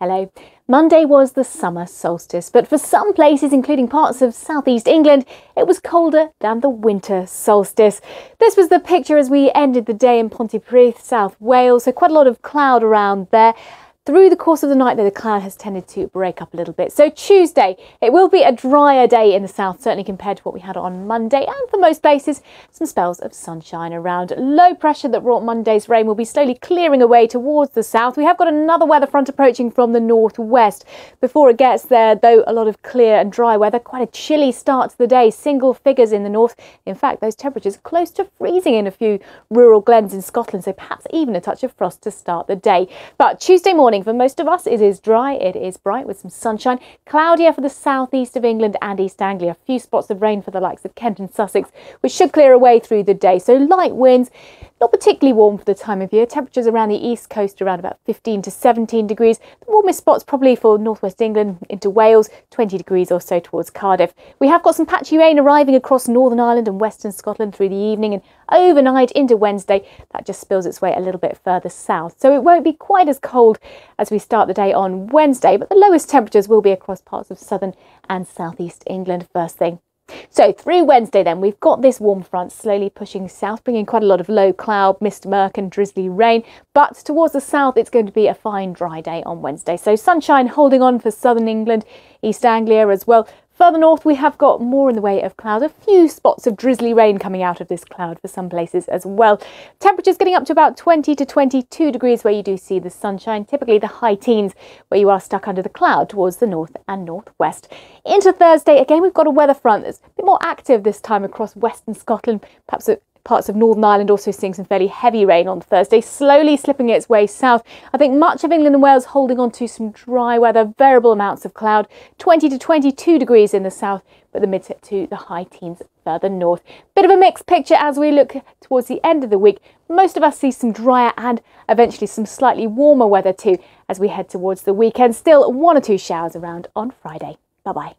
Hello. Monday was the summer solstice, but for some places, including parts of southeast England, it was colder than the winter solstice. This was the picture as we ended the day in Pontypridd, South Wales, so quite a lot of cloud around there. Through the course of the night, though, the cloud has tended to break up a little bit. So Tuesday, it will be a drier day in the south, certainly compared to what we had on Monday. And for most places, some spells of sunshine around. Low pressure that brought Monday's rain will be slowly clearing away towards the south. We have got another weather front approaching from the northwest. Before it gets there, though, a lot of clear and dry weather. Quite a chilly start to the day. Single figures in the north. In fact, those temperatures close to freezing in a few rural glens in Scotland. So perhaps even a touch of frost to start the day. But Tuesday morning, morning. For most of us, it is dry, it is bright with some sunshine. Cloudier for the southeast of England and East Anglia. A few spots of rain for the likes of Kent and Sussex, which should clear away through the day. So light winds. Not particularly warm for the time of year. Temperatures around the east coast around about 15 to 17 degrees. The warmest spots probably for northwest England into Wales, 20 degrees or so towards Cardiff. We have got some patchy rain arriving across Northern Ireland and western Scotland through the evening and overnight into Wednesday. That just spills its way a little bit further south. So it won't be quite as cold as we start the day on Wednesday, but the lowest temperatures will be across parts of southern and southeast England first thing so through Wednesday, then we've got this warm front slowly pushing south, bringing quite a lot of low cloud, mist, murk, and drizzly rain. But towards the south, it's going to be a fine dry day on Wednesday. So sunshine holding on for southern England, East Anglia as well. Further north, we have got more in the way of cloud, a few spots of drizzly rain coming out of this cloud for some places as well. Temperatures getting up to about 20 to 22 degrees where you do see the sunshine, typically the high teens where you are stuck under the cloud towards the north and northwest. Into Thursday, again, we've got a weather front that's a bit more active this time across western Scotland, perhaps a Parts of Northern Ireland also seeing some fairly heavy rain on Thursday, slowly slipping its way south. I think much of England and Wales holding on to some dry weather, variable amounts of cloud, 20 to 22 degrees in the south, but the mid to the high teens further north. Bit of a mixed picture as we look towards the end of the week. Most of us see some drier and eventually some slightly warmer weather too as we head towards the weekend. Still one or two showers around on Friday. Bye bye.